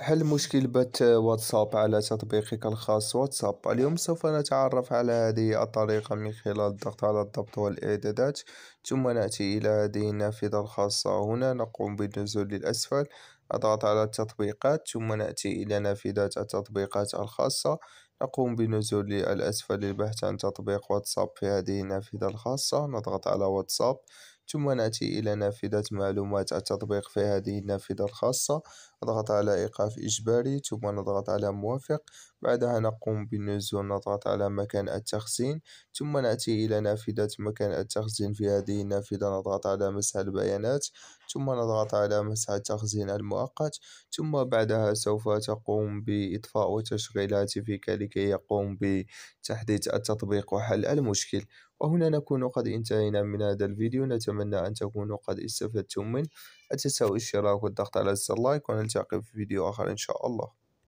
حل مشكل بث واتساب على تطبيقك الخاص واتساب اليوم سوف نتعرف على هذه الطريقة من خلال الضغط على الضبط والإعدادات ثم نأتي إلى هذه النافذة الخاصة هنا نقوم بالنزول للأسفل نضغط على التطبيقات ثم نأتي إلى نافذة التطبيقات الخاصة نقوم بالنزول للأسفل للبحث عن تطبيق واتساب في هذه النافذة الخاصة نضغط على واتساب ثم نأتي إلى نافذة معلومات التطبيق في هذه النافذة الخاصة نضغط على إيقاف إجباري ثم نضغط على موافق بعدها نقوم بالنزول نضغط على مكان التخزين ثم نأتي إلى نافذة مكان التخزين في هذه النافذة نضغط على مسح البيانات ثم نضغط على مسح التخزين المؤقت ثم بعدها سوف تقوم بإطفاء وتشغيل هاتفك لكي يقوم بتحديث التطبيق وحل المشكل وهنا نكون قد انتهينا من هذا الفيديو نتمنى أن تكونوا قد استفدتم منه لا تنسوا الاشتراك والضغط على زر اللايك ونلتقي في فيديو آخر إن شاء الله